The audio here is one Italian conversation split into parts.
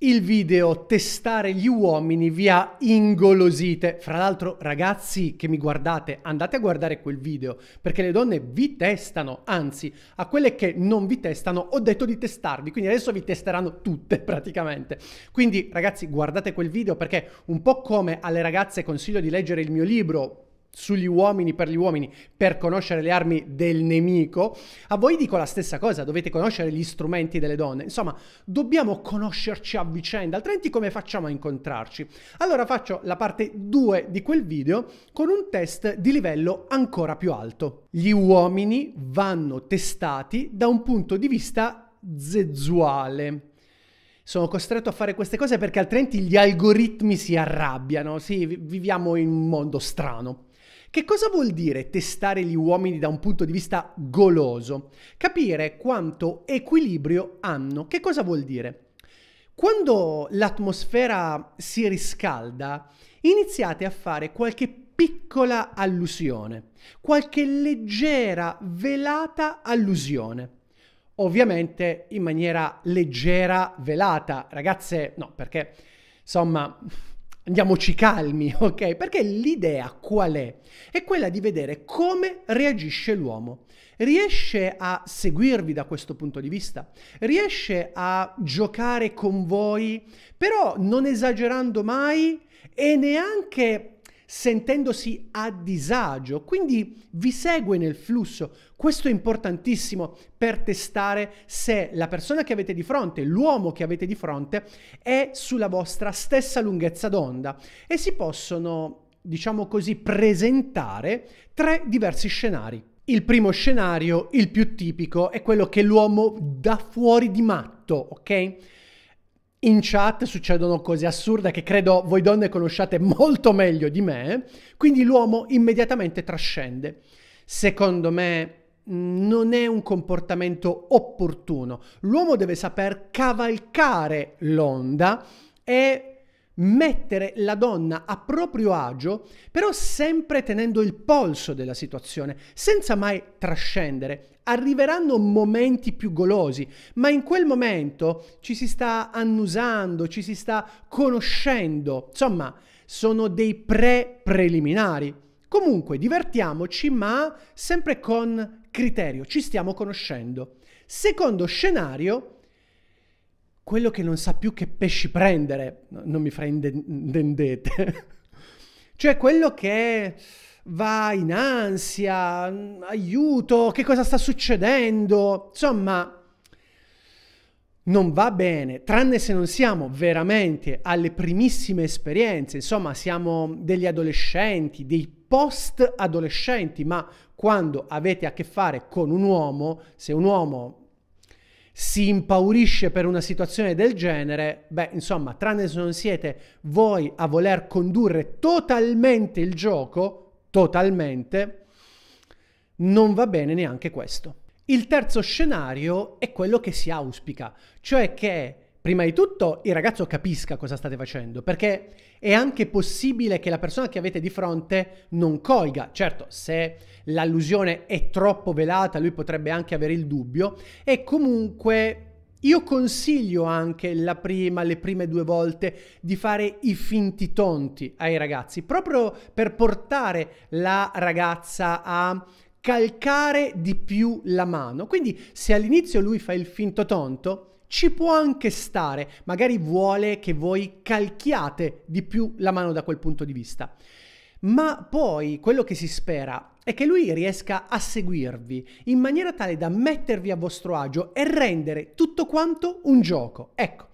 Il video testare gli uomini vi ha ingolosite. Fra l'altro, ragazzi che mi guardate, andate a guardare quel video perché le donne vi testano, anzi, a quelle che non vi testano ho detto di testarvi, quindi adesso vi testeranno tutte praticamente. Quindi, ragazzi, guardate quel video perché un po' come alle ragazze consiglio di leggere il mio libro sugli uomini per gli uomini per conoscere le armi del nemico, a voi dico la stessa cosa, dovete conoscere gli strumenti delle donne. Insomma, dobbiamo conoscerci a vicenda, altrimenti come facciamo a incontrarci? Allora faccio la parte 2 di quel video con un test di livello ancora più alto. Gli uomini vanno testati da un punto di vista zezuale sono costretto a fare queste cose perché altrimenti gli algoritmi si arrabbiano. Sì, viviamo in un mondo strano. Che cosa vuol dire testare gli uomini da un punto di vista goloso? Capire quanto equilibrio hanno. Che cosa vuol dire? Quando l'atmosfera si riscalda, iniziate a fare qualche piccola allusione, qualche leggera, velata allusione ovviamente in maniera leggera, velata. Ragazze, no, perché insomma, andiamoci calmi, ok? Perché l'idea qual è? È quella di vedere come reagisce l'uomo. Riesce a seguirvi da questo punto di vista? Riesce a giocare con voi, però non esagerando mai e neanche sentendosi a disagio, quindi vi segue nel flusso. Questo è importantissimo per testare se la persona che avete di fronte, l'uomo che avete di fronte, è sulla vostra stessa lunghezza d'onda e si possono, diciamo così, presentare tre diversi scenari. Il primo scenario, il più tipico, è quello che l'uomo dà fuori di matto, ok? in chat succedono cose assurde che credo voi donne conosciate molto meglio di me, quindi l'uomo immediatamente trascende. Secondo me non è un comportamento opportuno. L'uomo deve saper cavalcare l'onda e mettere la donna a proprio agio, però sempre tenendo il polso della situazione, senza mai trascendere. Arriveranno momenti più golosi, ma in quel momento ci si sta annusando, ci si sta conoscendo. Insomma, sono dei pre-preliminari. Comunque, divertiamoci, ma sempre con criterio, ci stiamo conoscendo. Secondo scenario, quello che non sa più che pesci prendere, non mi fraintendete, cioè quello che va in ansia, aiuto, che cosa sta succedendo, insomma non va bene, tranne se non siamo veramente alle primissime esperienze, insomma siamo degli adolescenti, dei post adolescenti, ma quando avete a che fare con un uomo, se un uomo si impaurisce per una situazione del genere, beh, insomma, tranne se non siete voi a voler condurre totalmente il gioco, totalmente, non va bene neanche questo. Il terzo scenario è quello che si auspica, cioè che prima di tutto il ragazzo capisca cosa state facendo, perché è anche possibile che la persona che avete di fronte non colga. Certo, se l'allusione è troppo velata, lui potrebbe anche avere il dubbio e comunque io consiglio anche la prima, le prime due volte di fare i finti tonti ai ragazzi, proprio per portare la ragazza a calcare di più la mano. Quindi se all'inizio lui fa il finto tonto, ci può anche stare, magari vuole che voi calchiate di più la mano da quel punto di vista. Ma poi quello che si spera è che lui riesca a seguirvi in maniera tale da mettervi a vostro agio e rendere tutto quanto un gioco. Ecco,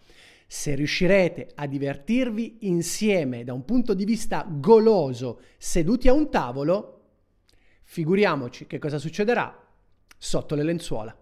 se riuscirete a divertirvi insieme da un punto di vista goloso, seduti a un tavolo, figuriamoci che cosa succederà sotto le lenzuola.